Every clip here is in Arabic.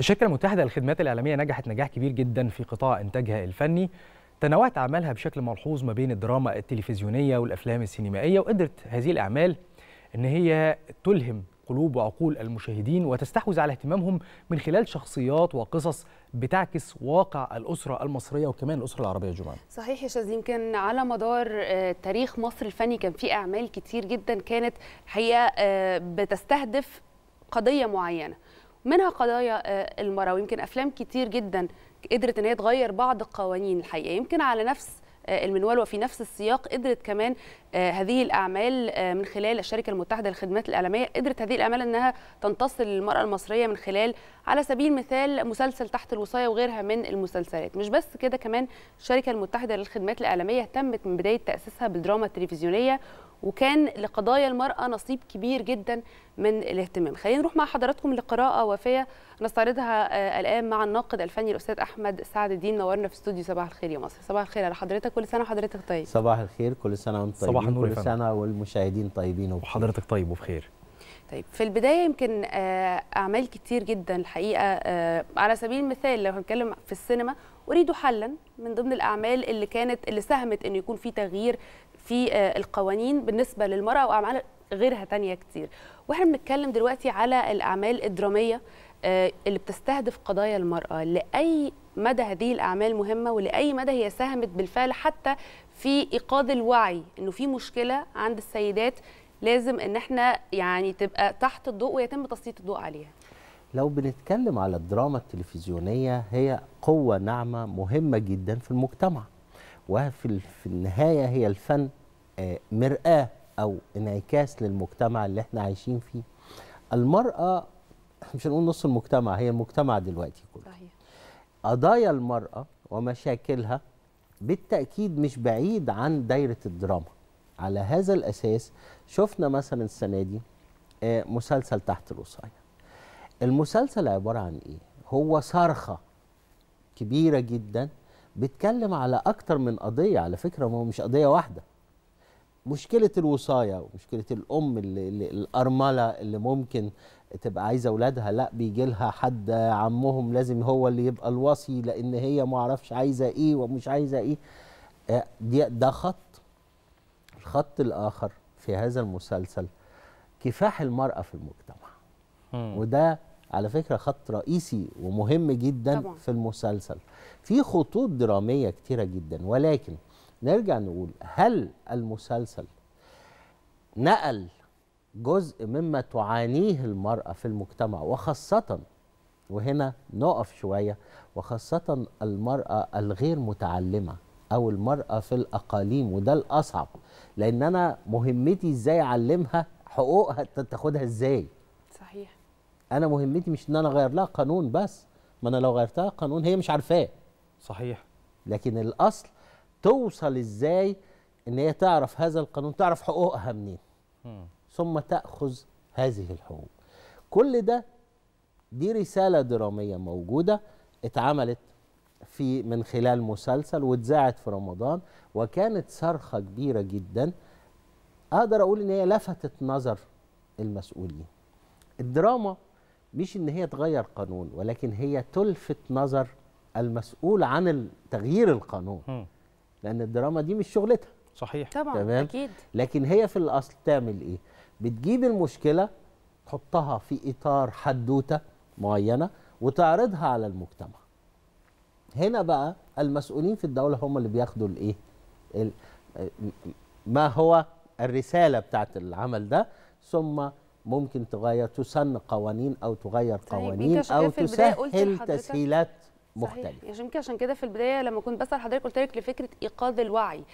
الشركة المتحدة للخدمات الإعلامية نجحت نجاح كبير جدا في قطاع إنتاجها الفني تنوعت أعمالها بشكل ملحوظ ما بين الدراما التلفزيونية والأفلام السينمائية وقدرت هذه الأعمال أن هي تلهم قلوب وعقول المشاهدين وتستحوذ على اهتمامهم من خلال شخصيات وقصص بتعكس واقع الأسرة المصرية وكمان الأسرة العربية جمعا صحيح يا شاذ يمكن على مدار آه، تاريخ مصر الفني كان في أعمال كتير جدا كانت هي آه، بتستهدف قضية معينة منها قضايا آه، المراه ويمكن افلام كتير جدا قدرت ان هي تغير بعض القوانين الحقيقه يمكن على نفس آه، المنوال وفي نفس السياق قدرت كمان آه، هذه الاعمال من خلال الشركه المتحده للخدمات الاعلاميه قدرت هذه الاعمال انها تنتصر للمراه المصريه من خلال على سبيل المثال مسلسل تحت الوصايه وغيرها من المسلسلات مش بس كده كمان الشركه المتحده للخدمات الاعلاميه اهتمت من بدايه تاسيسها بالدراما التلفزيونيه وكان لقضايا المرأة نصيب كبير جدا من الاهتمام خلينا نروح مع حضراتكم لقراءة وفية نستعرضها آه، الآن مع الناقد الفني الأستاذ أحمد سعد الدين نورنا في استوديو صباح الخير يا مصر صباح الخير على حضرتك كل سنة وحضرتك طيب صباح الخير كل سنة وانت طيب صباح النور كل سنة والمشاهدين طيبين وبخير. وحضرتك طيب وبخير طيب في البدايه يمكن آه، اعمال كتير جدا الحقيقه آه، على سبيل المثال لو هنتكلم في السينما اريد حلا من ضمن الاعمال اللي كانت اللي ساهمت انه يكون في تغيير في آه، القوانين بالنسبه للمراه واعمال غيرها تانية كتير واحنا بنتكلم دلوقتي على الاعمال الدراميه آه، اللي بتستهدف قضايا المراه لاي مدى هذه الاعمال مهمه ولاي مدى هي ساهمت بالفعل حتى في ايقاظ الوعي انه في مشكله عند السيدات لازم ان احنا يعني تبقى تحت الضوء ويتم تسليط الضوء عليها لو بنتكلم على الدراما التلفزيونيه هي قوه ناعمه مهمه جدا في المجتمع وفي في النهايه هي الفن آه، مرآه او انعكاس للمجتمع اللي احنا عايشين فيه. المراه مش هنقول نص المجتمع هي المجتمع دلوقتي كله. صحيح. قضايا المراه ومشاكلها بالتاكيد مش بعيد عن دايره الدراما. على هذا الاساس شفنا مثلا السنه دي آه، مسلسل تحت الوصايه. المسلسل عباره عن ايه؟ هو صرخه كبيره جدا بيتكلم على أكتر من قضية على فكرة ما هو مش قضية واحدة مشكلة الوصاية ومشكلة الأم اللي, اللي الأرملة اللي ممكن تبقى عايزة أولادها لا بيجي لها حد عمهم لازم هو اللي يبقى الوصي لأن هي معرفش عايزة إيه ومش عايزة إيه آه، دي ده خط الخط الآخر في هذا المسلسل كفاح المرأة في المجتمع وده على فكره خط رئيسي ومهم جدا طبعا. في المسلسل في خطوط دراميه كتيره جدا ولكن نرجع نقول هل المسلسل نقل جزء مما تعانيه المراه في المجتمع وخاصه وهنا نقف شويه وخاصه المراه الغير متعلمه او المراه في الاقاليم وده الاصعب لان انا مهمتي ازاي اعلمها حقوقها تاخدها ازاي انا مهمتي مش ان انا اغير لها قانون بس ما انا لو غيرتها قانون هي مش عارفاه صحيح لكن الاصل توصل ازاي ان هي تعرف هذا القانون تعرف حقوقها منين ثم تاخذ هذه الحقوق كل ده دي رساله دراميه موجوده اتعملت في من خلال مسلسل واتذاعت في رمضان وكانت صرخه كبيره جدا اقدر اقول ان هي لفتت نظر المسؤولين الدراما مش ان هي تغير قانون ولكن هي تلفت نظر المسؤول عن تغيير القانون م. لان الدراما دي مش شغلتها صحيح طبعا تمام؟ اكيد لكن هي في الاصل تعمل ايه بتجيب المشكله تحطها في اطار حدوته معينه وتعرضها على المجتمع هنا بقى المسؤولين في الدوله هم اللي بياخدوا الايه ما هو الرساله بتاعت العمل ده ثم ممكن تغير تسن قوانين او تغير طيب قوانين او تسهل تسهيلات مختلفه صحيح يمكن عشان كده في البدايه لما كنت بسال حضرتك قلت لك لفكره ايقاظ الوعي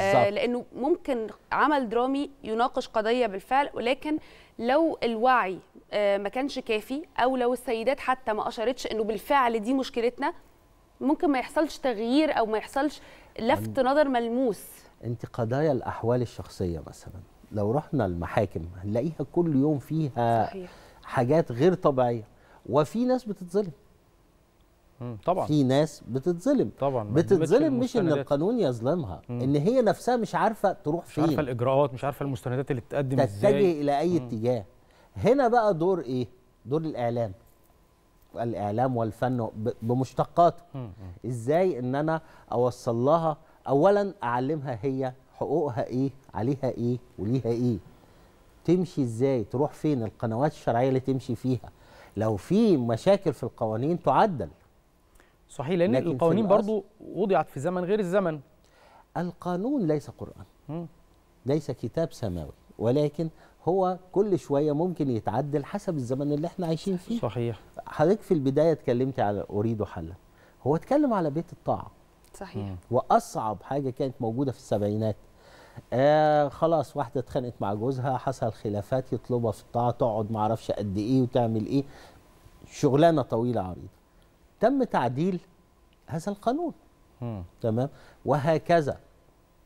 آه لانه ممكن عمل درامي يناقش قضيه بالفعل ولكن لو الوعي آه ما كانش كافي او لو السيدات حتى ما اشارتش انه بالفعل دي مشكلتنا ممكن ما يحصلش تغيير او ما يحصلش لفت نظر ملموس انت قضايا الاحوال الشخصيه مثلا لو رحنا المحاكم هنلاقيها كل يوم فيها صحيح. حاجات غير طبيعيه وفي ناس بتتظلم طبعا في ناس بتتظلم طبعا بتتظلم مش ان القانون يظلمها مم. ان هي نفسها مش عارفه تروح فين مش عارفه الاجراءات مش عارفه المستندات اللي بتتقدم ازاي تتجه الى اي مم. اتجاه هنا بقى دور ايه دور الاعلام الاعلام والفن بمشتقاته ازاي ان انا اوصل لها اولا اعلمها هي حقوقها ايه عليها ايه وليها ايه تمشي ازاي تروح فين القنوات الشرعيه اللي تمشي فيها لو في مشاكل في القوانين تعدل صحيح لان القوانين برضو وضعت في زمن غير الزمن القانون ليس قران ليس كتاب سماوي ولكن هو كل شويه ممكن يتعدل حسب الزمن اللي احنا عايشين فيه صحيح حضرتك في البدايه اتكلمت على اريد حلا هو اتكلم على بيت الطاعه صحيح واصعب حاجه كانت موجوده في السبعينات آه خلاص واحده اتخانقت مع جوزها حصل خلافات يطلبها في الطاعه تقعد ما اعرفش قد ايه وتعمل ايه شغلانه طويله عريضه تم تعديل هذا القانون مم. تمام وهكذا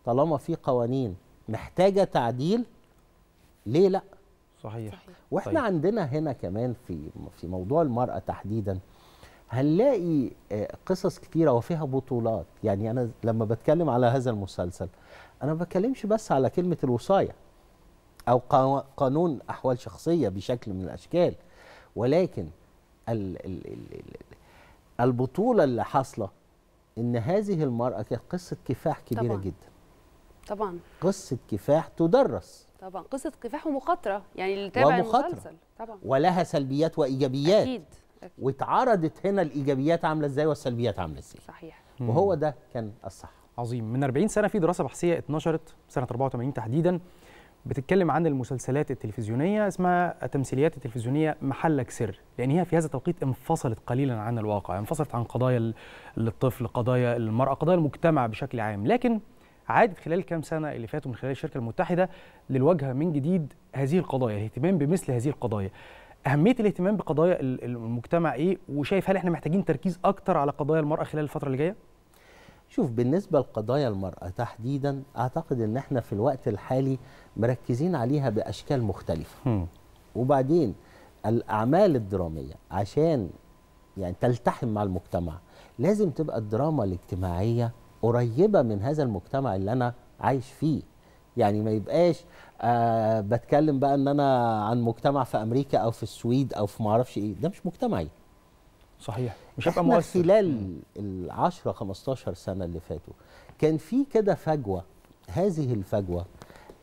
طالما في قوانين محتاجه تعديل ليه لا صحيح, صحيح. واحنا طيب. عندنا هنا كمان في في موضوع المراه تحديدا هنلاقي آه، قصص كتيرة وفيها بطولات يعني أنا لما بتكلم على هذا المسلسل أنا ما بتكلمش بس على كلمة الوصاية أو قانون أحوال شخصية بشكل من الأشكال ولكن البطولة اللي حاصلة إن هذه المرأة كانت قصة كفاح كبيرة طبعًا. جدا طبعا قصة كفاح تدرس طبعا قصة كفاح ومخاطرة يعني اللي تابع المسلسل طبعا ولها سلبيات وإيجابيات أكيد واتعرضت هنا الايجابيات عامله ازاي والسلبيات عامله ازاي صحيح وهو ده كان الصح عظيم من 40 سنه في دراسه بحثيه اتنشرت سنه 84 تحديدا بتتكلم عن المسلسلات التلفزيونيه اسمها التمثيليات التلفزيونيه محلك سر لان هي في هذا التوقيت انفصلت قليلا عن الواقع انفصلت عن قضايا الطفل قضايا المراه قضايا المجتمع بشكل عام لكن عادت خلال الكام سنه اللي فاتوا من خلال الشركه المتحده للواجهه من جديد هذه القضايا الاهتمام بمثل هذه القضايا اهميه الاهتمام بقضايا المجتمع ايه وشايف هل احنا محتاجين تركيز اكتر على قضايا المراه خلال الفتره اللي جايه شوف بالنسبه لقضايا المراه تحديدا اعتقد ان احنا في الوقت الحالي مركزين عليها باشكال مختلفه م. وبعدين الاعمال الدراميه عشان يعني تلتحم مع المجتمع لازم تبقى الدراما الاجتماعيه قريبه من هذا المجتمع اللي انا عايش فيه يعني ما يبقاش آه بتكلم بقى ان انا عن مجتمع في امريكا او في السويد او في ما اعرفش ايه ده مش مجتمعي صحيح مش هبقى مؤثر خلال ال 10 15 سنه اللي فاتوا كان في كده فجوه هذه الفجوه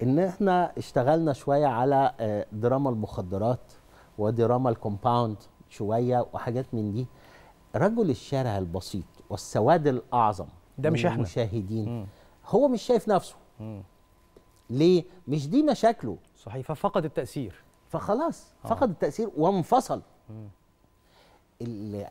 ان احنا اشتغلنا شويه على آه، دراما المخدرات ودراما الكومباوند شويه وحاجات من دي رجل الشارع البسيط والسواد الاعظم ده مش احنا المشاهدين هو مش شايف نفسه مم. ليه؟ مش دي مشاكله صحيح ففقد التأثير فخلاص آه. فقد التأثير وانفصل مم.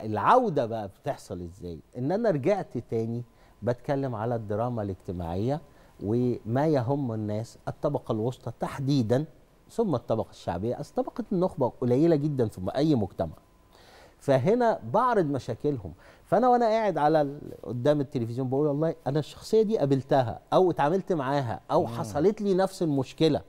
العودة بقى بتحصل ازاي؟ ان انا رجعت تاني بتكلم على الدراما الاجتماعية وما يهم الناس الطبقة الوسطى تحديدا ثم الطبقة الشعبية أصل طبقة النخبة قليلة جدا في أي مجتمع فهنا بعرض مشاكلهم فانا وانا قاعد على قدام التلفزيون بقول والله انا الشخصيه دي قابلتها او اتعاملت معاها او حصلت لي نفس المشكله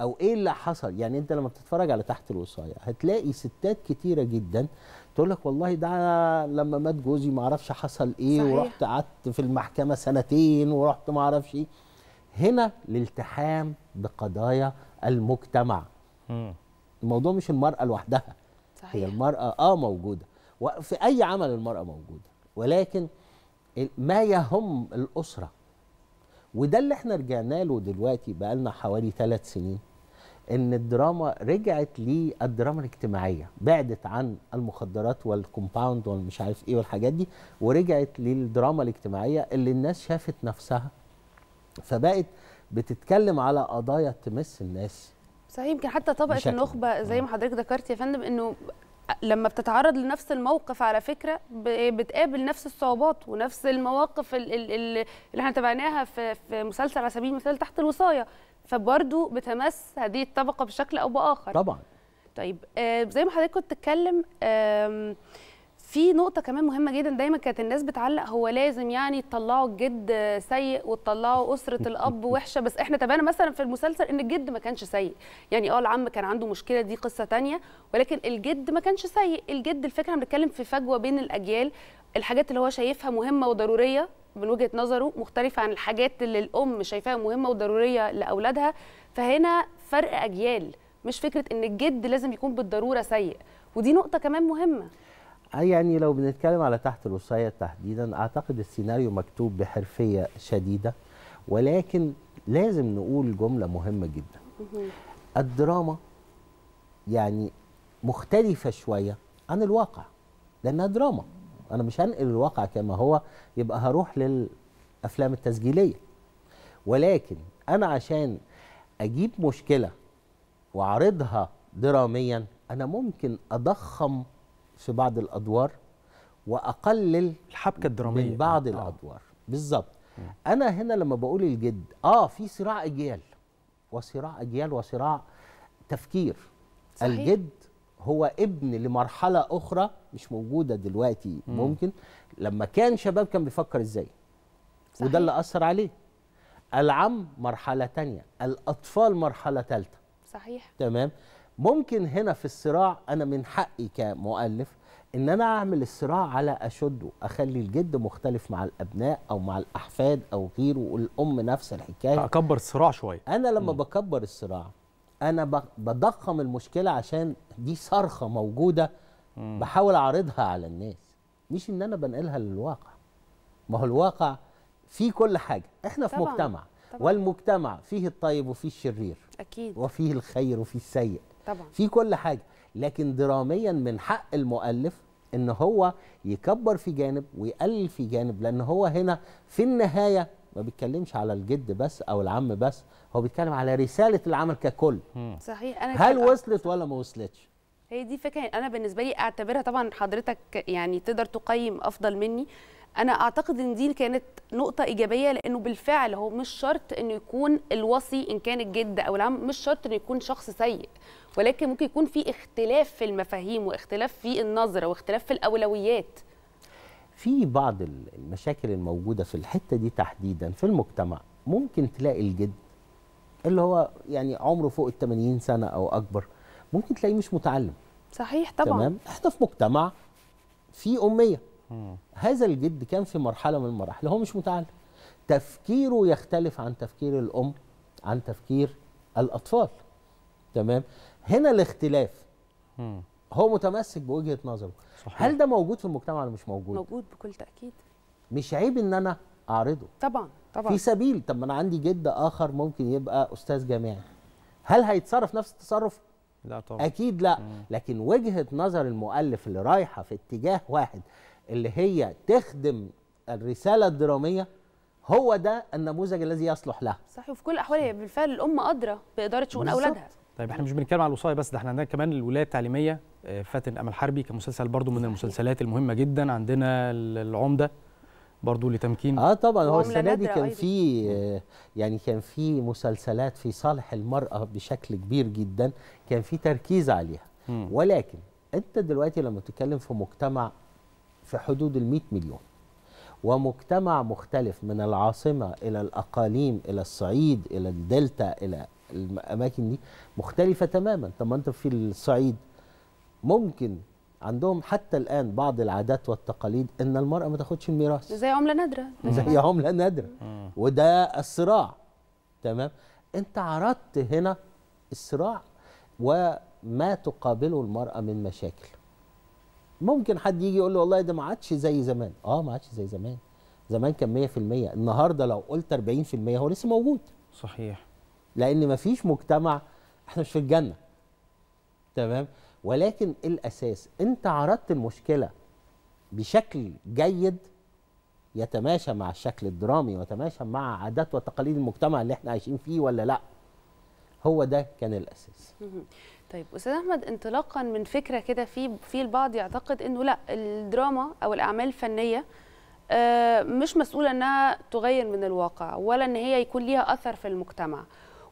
او ايه اللي حصل يعني انت لما بتتفرج على تحت الوصايه هتلاقي ستات كتيره جدا تقول لك والله ده لما مات جوزي ما اعرفش حصل ايه صحيح. ورحت قعدت في المحكمه سنتين ورحت ما اعرفش ايه هنا الالتحام بقضايا المجتمع م. الموضوع مش المراه لوحدها صحيح. هي المرأة آه موجودة وفي أي عمل المرأة موجودة ولكن ما يهم الأسرة وده اللي احنا رجعنا له دلوقتي بقالنا حوالي ثلاث سنين ان الدراما رجعت للدراما الاجتماعيه بعدت عن المخدرات والكومباوند والمش عارف ايه والحاجات دي ورجعت للدراما الاجتماعيه اللي الناس شافت نفسها فبقت بتتكلم على قضايا تمس الناس صحيح يمكن حتى طبقه النخبه زي ما حضرتك ذكرت يا فندم انه لما بتتعرض لنفس الموقف على فكره بتقابل نفس الصعوبات ونفس المواقف اللي احنا تابعناها في مسلسل على سبيل المثال تحت الوصايه فبرضه بتمس هذه الطبقه بشكل او باخر طبعا طيب آه، زي ما حضرتك كنت بتتكلم في نقطه كمان مهمه جدا دايما كانت الناس بتعلق هو لازم يعني تطلعوا الجد سيء وتطلعوا اسره الاب وحشه بس احنا تابعنا مثلا في المسلسل ان الجد ما كانش سيء يعني اه العم كان عنده مشكله دي قصه تانية ولكن الجد ما كانش سيء الجد الفكره بنتكلم في فجوه بين الاجيال الحاجات اللي هو شايفها مهمه وضروريه من وجهه نظره مختلفه عن الحاجات اللي الام شايفاها مهمه وضروريه لاولادها فهنا فرق اجيال مش فكره ان الجد لازم يكون بالضروره سيء ودي نقطه كمان مهمه آه، يعني لو بنتكلم على تحت الوصاية تحديدا أعتقد السيناريو مكتوب بحرفية شديدة ولكن لازم نقول جملة مهمة جدا الدراما يعني مختلفة شوية عن الواقع لأنها دراما أنا مش هنقل الواقع كما هو يبقى هروح للأفلام التسجيلية ولكن أنا عشان أجيب مشكلة وأعرضها دراميا أنا ممكن أضخم في بعض الادوار واقلل الحبكه الدراميه من بعض آه. الادوار بالظبط انا هنا لما بقول الجد اه في صراع اجيال وصراع اجيال وصراع تفكير صحيح. الجد هو ابن لمرحله اخرى مش موجوده دلوقتي مم. ممكن لما كان شباب كان بيفكر ازاي صحيح. وده اللي اثر عليه العم مرحله تانية الاطفال مرحله ثالثه صحيح تمام ممكن هنا في الصراع انا من حقي كمؤلف ان انا اعمل الصراع على اشده اخلي الجد مختلف مع الابناء او مع الاحفاد او غيره والام نفس الحكايه اكبر الصراع شويه انا لما م. بكبر الصراع انا بضخم المشكله عشان دي صرخه موجوده م. بحاول اعرضها على الناس مش ان انا بنقلها للواقع ما هو الواقع فيه كل حاجه احنا في مجتمع طبعًا. والمجتمع فيه الطيب وفيه الشرير اكيد وفيه الخير وفيه السيء طبعا في كل حاجه لكن دراميا من حق المؤلف ان هو يكبر في جانب ويقلل في جانب لان هو هنا في النهايه ما بيتكلمش على الجد بس او العم بس هو بيتكلم على رساله العمل ككل صحيح انا هل وصلت ولا ما وصلتش هي دي فكره انا بالنسبه لي اعتبرها طبعا حضرتك يعني تقدر تقيم افضل مني انا اعتقد ان دي كانت نقطه ايجابيه لانه بالفعل هو مش شرط انه يكون الوصي ان كان الجد او العم مش شرط انه يكون شخص سيء ولكن ممكن يكون في اختلاف في المفاهيم واختلاف في النظره واختلاف في الاولويات في بعض المشاكل الموجوده في الحته دي تحديدا في المجتمع ممكن تلاقي الجد اللي هو يعني عمره فوق ال 80 سنه او اكبر ممكن تلاقيه مش متعلم صحيح طبعا تمام احنا في مجتمع في اميه هذا الجد كان في مرحله من المراحل هو مش متعلم تفكيره يختلف عن تفكير الام عن تفكير الاطفال تمام هنا الاختلاف هو متمسك بوجهه نظره صحيح. هل ده موجود في المجتمع ولا مش موجود موجود بكل تاكيد مش عيب ان انا اعرضه طبعا طبعا في سبيل طب ما انا عندي جد اخر ممكن يبقى استاذ جامعي هل هيتصرف نفس التصرف لا طبعا اكيد لا مم. لكن وجهه نظر المؤلف اللي رايحه في اتجاه واحد اللي هي تخدم الرساله الدراميه هو ده النموذج الذي يصلح له صحيح وفي كل الاحوال هي بالفعل الام ادرى باداره شؤون اولادها طيب احنا مش بنتكلم على الوصايه بس ده احنا عندنا كمان الولايه التعليميه آه، فاتن امل حربي كمسلسل برضو من المسلسلات المهمه جدا عندنا العمده برضو لتمكين اه طبعا هو السنه دي كان في آه، يعني كان في مسلسلات في صالح المراه بشكل كبير جدا كان في تركيز عليها ولكن انت دلوقتي لما تتكلم في مجتمع في حدود ال 100 مليون ومجتمع مختلف من العاصمة إلى الأقاليم إلى الصعيد إلى الدلتا إلى الأماكن دي مختلفة تماما طب أنت في الصعيد ممكن عندهم حتى الآن بعض العادات والتقاليد إن المرأة ما تاخدش الميراث زي عملة نادرة زي عملة نادرة وده الصراع تمام أنت عرضت هنا الصراع وما تقابله المرأة من مشاكل ممكن حد يجي يقول له والله ده ما عادش زي زمان اه ما عادش زي زمان زمان كان 100% النهارده لو قلت 40% هو لسه موجود صحيح لان ما فيش مجتمع احنا مش في الجنه تمام ولكن الاساس انت عرضت المشكله بشكل جيد يتماشى مع الشكل الدرامي ويتماشى مع عادات وتقاليد المجتمع اللي احنا عايشين فيه ولا لا هو ده كان الاساس طيب استاذ احمد انطلاقا من فكره كده في في البعض يعتقد انه لا الدراما او الاعمال الفنيه آه، مش مسؤوله انها تغير من الواقع ولا ان هي يكون ليها اثر في المجتمع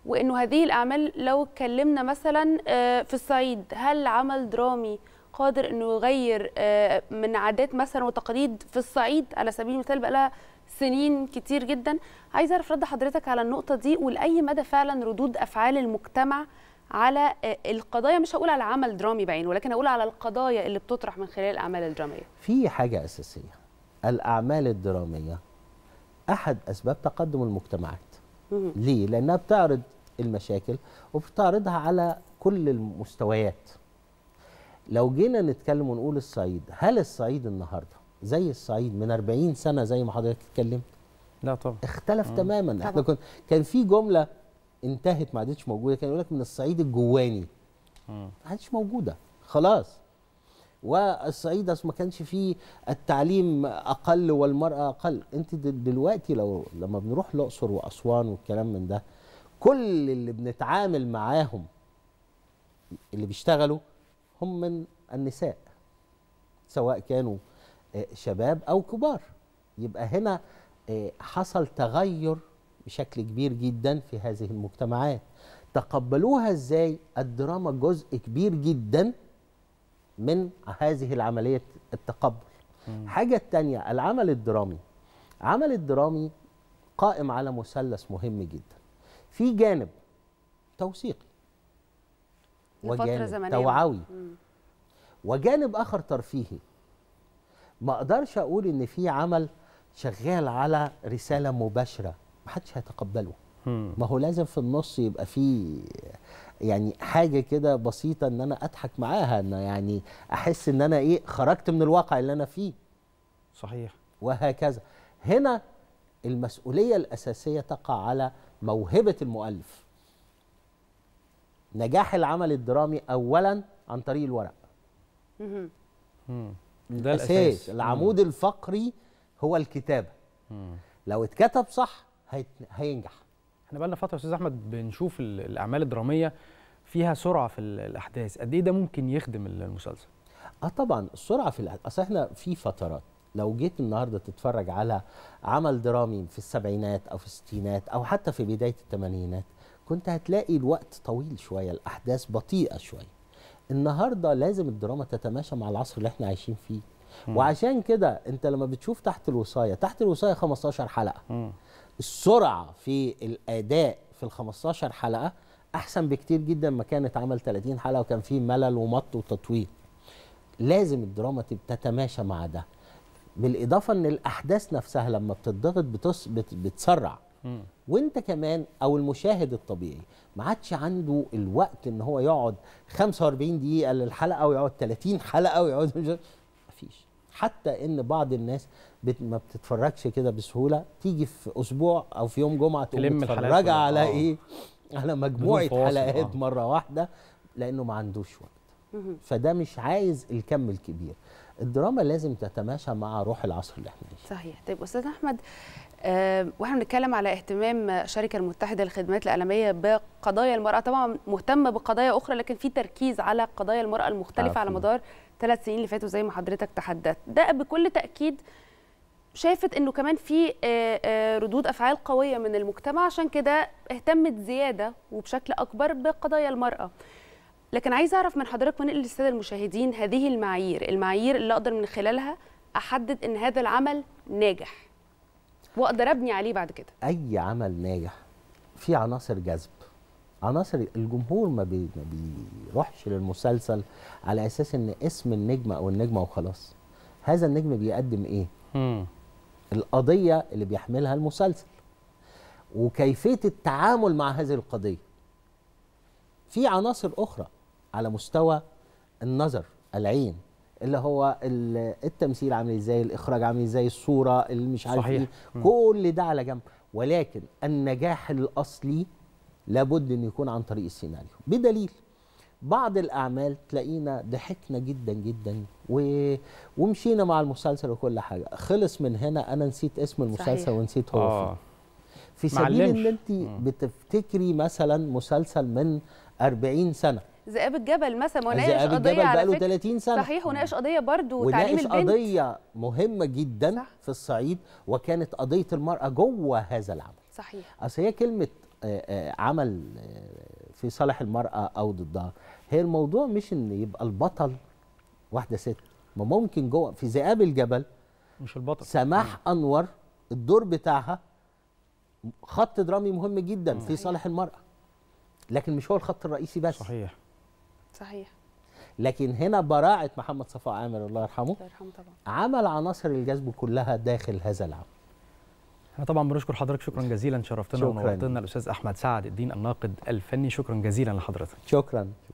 وانه هذه الاعمال لو اتكلمنا مثلا آه، في الصعيد هل عمل درامي قادر انه يغير آه، من عادات مثلا وتقاليد في الصعيد على سبيل المثال بقى لها سنين كتير جدا عايزه اعرف رد حضرتك على النقطه دي ولاي مدى فعلا ردود افعال المجتمع على آه، القضايا مش هقول على عمل درامي بعينه ولكن هقول على القضايا اللي بتطرح من خلال الاعمال الدراميه في حاجه اساسيه الاعمال الدراميه احد اسباب تقدم المجتمعات ليه لانها بتعرض المشاكل وبتعرضها على كل المستويات لو جينا نتكلم ونقول الصعيد هل الصعيد النهارده زي الصعيد من 40 سنه زي ما حضرتك اتكلمت لا طبعا اختلف مم. تماما طبعا. احنا كن... كان في جمله انتهت ما عادتش موجوده كان يقول لك من الصعيد الجواني ما عادتش موجوده خلاص والصعيد اصل ما كانش فيه التعليم اقل والمراه اقل انت دلوقتي لو لما بنروح الاقصر واسوان والكلام من ده كل اللي بنتعامل معاهم اللي بيشتغلوا هم من النساء سواء كانوا آه، شباب او كبار يبقى هنا آه، حصل تغير بشكل كبير جدا في هذه المجتمعات تقبلوها ازاي الدراما جزء كبير جدا من هذه العملية التقبل مم. حاجة تانية العمل الدرامي عمل الدرامي قائم على مثلث مهم جدا في جانب توثيقي وجانب توعوي مم. وجانب آخر ترفيهي ما أقدرش أقول إن في عمل شغال على رسالة مباشرة محدش هيتقبله ما هو لازم في النص يبقى فيه يعني حاجه كده بسيطه ان انا اضحك معاها ان يعني احس ان انا ايه خرجت من الواقع اللي انا فيه صحيح وهكذا هنا المسؤوليه الاساسيه تقع على موهبه المؤلف نجاح العمل الدرامي اولا عن طريق الورق ده الاساس العمود الفقري هو الكتابه لو اتكتب صح هينجح احنا بقى لنا فتره يا استاذ احمد بنشوف الاعمال الدراميه فيها سرعه في الاحداث قد ايه ده ممكن يخدم المسلسل اه طبعا السرعه في الاحداث اصل احنا في فترات لو جيت النهارده تتفرج على عمل درامي في السبعينات او في الستينات او حتى في بدايه الثمانينات كنت هتلاقي الوقت طويل شويه الاحداث بطيئه شويه النهارده لازم الدراما تتماشى مع العصر اللي احنا عايشين فيه مم. وعشان كده انت لما بتشوف تحت الوصايه تحت الوصايه 15 حلقه مم. السرعه في الاداء في ال 15 حلقه احسن بكتير جدا ما كانت عمل 30 حلقه وكان في ملل ومط وتطويل لازم الدراما تتماشى مع ده بالاضافه ان الاحداث نفسها لما بتضغط بتص... بت... بتسرع م. وانت كمان او المشاهد الطبيعي ما عادش عنده الوقت ان هو يقعد 45 دقيقه للحلقه ويقعد 30 حلقه ويقعد مفيش حتى ان بعض الناس بت ما بتتفرجش كده بسهوله تيجي في اسبوع او في يوم جمعه تقوم متفرجه على آه. ايه على مجموعه آه. حلقات آه. مره واحده لانه ما عندوش وقت فده مش عايز الكم الكبير الدراما لازم تتماشى مع روح العصر اللي احنا فيه صحيح طيب استاذ احمد أه واحنا بنتكلم على اهتمام الشركه المتحده للخدمات الاعلاميه بقضايا المراه طبعا مهتمه بقضايا اخرى لكن في تركيز على قضايا المراه المختلفه عفو. على مدار ثلاث سنين اللي فاتوا زي ما حضرتك تحدثت ده بكل تاكيد شافت انه كمان في آه، آه، ردود افعال قويه من المجتمع عشان كده اهتمت زياده وبشكل اكبر بقضايا المراه لكن عايز اعرف من حضرتك ونقل للساده المشاهدين هذه المعايير المعايير اللي اقدر من خلالها احدد ان هذا العمل ناجح واقدر ابني عليه بعد كده اي عمل ناجح في عناصر جذب عناصر الجمهور ما, بيروحش للمسلسل على اساس ان اسم النجم او النجمه وخلاص هذا النجم بيقدم ايه مم. القضيه اللي بيحملها المسلسل وكيفيه التعامل مع هذه القضيه في عناصر اخرى على مستوى النظر العين اللي هو التمثيل عامل ازاي الاخراج عامل ازاي الصوره اللي مش عارف ايه كل ده على جنب ولكن النجاح الاصلي لابد أن يكون عن طريق السيناريو بدليل بعض الأعمال تلاقينا ضحكنا جدا جدا و... ومشينا مع المسلسل وكل حاجة خلص من هنا أنا نسيت اسم المسلسل صحيح. ونسيت هو آه. في سبيل ان انت بتفتكري مثلا مسلسل من 40 سنه ذئاب الجبل مثلا وناقش قضيه الجبل بقاله 30 سنه صحيح وناقش قضيه برضو تعليم البنت وناقش قضيه مهمه جدا صح. في الصعيد وكانت قضيه المراه جوه هذا العمل صحيح اصل هي كلمه آه، آه، عمل آه، في صالح المرأة أو ضدها هي الموضوع مش إن يبقى البطل واحدة ست ما ممكن جوه في ذئاب الجبل مش البطل سماح مم. أنور الدور بتاعها خط درامي مهم جدا مم. في صالح المرأة لكن مش هو الخط الرئيسي بس صحيح صحيح لكن هنا براعة محمد صفاء عامر الله يرحمه الله يرحمه طبعا عمل عناصر الجذب كلها داخل هذا العمل احنا طبعا بنشكر حضرتك شكرا جزيلا شرفتنا ونورتنا الاستاذ احمد سعد الدين الناقد الفني شكرا جزيلا لحضرتك شكرا